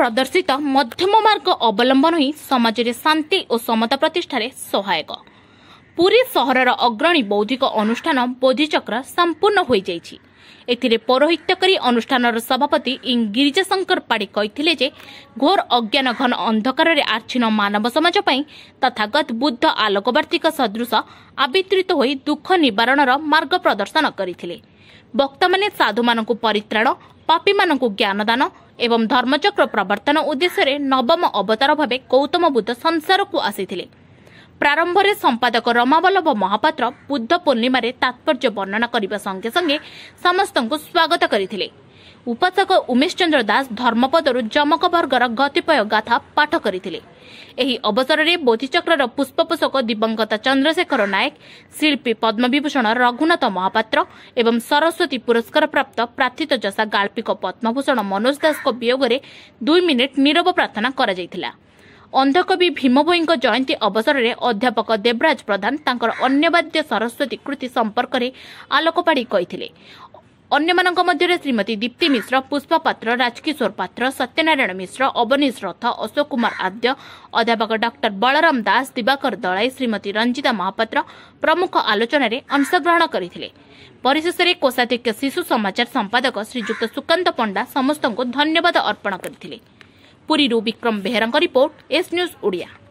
ପ୍ରଦର୍ଶିତ ମଧ୍ୟମ ମାର୍ଗ ଅବଲମ୍ବନ ହିଁ ସମାଜରେ ଶାନ୍ତି ଓ ସମତା ପ୍ରତିଷ୍ଠାରେ ସହାୟକ ପୁରୀ ସହରର ଅଗ୍ରଣୀ ବୌଦ୍ଧିକ ଅନୁଷ୍ଠାନ ବୋଧିଚକ୍ର ସମ୍ପୂର୍ଣ୍ଣ ହୋଇଯାଇଛି ଏଥିରେ ପୌରୋହିତ୍ୟ କରି ଅନୁଷ୍ଠାନର ସଭାପତି ଇଂ ଗିରିଜାଶଙ୍କର ପାଢ଼ୀ କହିଥିଲେ ଯେ ଘୋର ଅଜ୍ଞାନ ଘନ ଅନ୍ଧକାରରେ ଆର୍ଚ୍ଛିନ ମାନବ ସମାଜ ପାଇଁ ତଥାଗତ ବୁଦ୍ଧ ଆଲୋକବାର୍ତ୍ତିକ ସଦୃଶ ଆବିତ୍ରିତ ହୋଇ ଦୁଃଖ ନିବାରଣର ମାର୍ଗ ପ୍ରଦର୍ଶନ କରିଥିଲେ ବକ୍ତାମାନେ ସାଧୁମାନଙ୍କୁ ପରିତ୍ରାଣ ପାପୀମାନଙ୍କୁ ଜ୍ଞାନଦାନ ଏବଂ ଧର୍ମଚକ୍ର ପ୍ରବର୍ତ୍ତନ ଉଦ୍ଦେଶ୍ୟରେ ନବମ ଅବତାର ଭାବେ ଗୌତମ ବୁଦ୍ଧ ସଂସାରକୁ ଆସିଥିଲେ ପ୍ରାରମ୍ଭରେ ସମ୍ପାଦକ ରମାବଲ୍ଲଭ ମହାପାତ୍ର ବୁଦ୍ଧ ପୂର୍ଣ୍ଣିମାରେ ତାତ୍ପର୍ଯ୍ୟ ବର୍ଣ୍ଣନା କରିବା ସଙ୍ଗେ ସଙ୍ଗେ ସମସ୍ତଙ୍କୁ ସ୍ୱାଗତ କରିଥିଲେ ଉପାସକ ଉମେଶ ଚନ୍ଦ୍ର ଦାସ ଧର୍ମପଦରୁ ଯମକ ବର୍ଗର ଗତିପୟ ଗାଥା ପାଠ କରିଥିଲେ ଏହି ଅବସରରେ ବୋଧିଚକ୍ରର ପୁଷ୍ପପୋଷକ ଦିବଂଗତ ଚନ୍ଦ୍ରଶେଖର ନାୟକ ଶିଳ୍ପୀ ପଦ୍ମବିଭୂଷଣ ରଘୁନାଥ ମହାପାତ୍ର ଏବଂ ସରସ୍ୱତୀ ପୁରସ୍କାରପ୍ରାପ୍ତ ପ୍ରାର୍ଥୀତ ଯଶା ଗାଳ୍ପିକ ପଦ୍ମଭୂଷଣ ମନୋଜ ଦାସଙ୍କ ବିୟୋଗରେ ଦୁଇ ମିନିଟ୍ ନିରବ ପ୍ରାର୍ଥନା କରାଯାଇଥିଲା ଅନ୍ଧକବି ଭୀମଭୋଇଙ୍କ ଜୟନ୍ତୀ ଅବସରରେ ଅଧ୍ୟାପକ ଦେବରାଜ ପ୍ରଧାନ ତାଙ୍କର ଅନ୍ୟବାଦ୍ୟ ସରସ୍ୱତୀ କୃତି ସମ୍ପର୍କରେ ଆଲୋକପାଡ଼ି କହିଥିଲେ ଅନ୍ୟମାନଙ୍କ ମଧ୍ୟରେ ଶ୍ରୀମତୀ ଦୀପ୍ତି ମିଶ୍ର ପୁଷ୍ପା ପାତ୍ର ରାଜକିଶୋର ପାତ୍ର ସତ୍ୟନାରାୟଣ ମିଶ୍ର ଅବନୀଶ ରଥ ଅଶୋକ କୁମାର ଆଦ୍ୟ ଅଧ୍ୟାପକ ଡକ୍ଟର ବଳରାମ ଦାସ ଦିବାକର ଦଳାଇ ଶ୍ରୀମତୀ ରଞ୍ଜିତା ମହାପାତ୍ର ପ୍ରମୁଖ ଆଲୋଚନାରେ ଅଂଶଗ୍ରହଣ କରିଥିଲେ ପରିଶେଷରେ କୋଷାଧ୍ୟକ୍ଷ ଶିଶୁ ସମାଚାର ସମ୍ପାଦକ ଶ୍ରୀଯୁକ୍ତ ସୁକାନ୍ତ ପଣ୍ଡା ସମସ୍ତଙ୍କୁ ଧନ୍ୟବାଦ ଅର୍ପଣ କରିଥିଲେ Puri Vikram Behera report S news Odia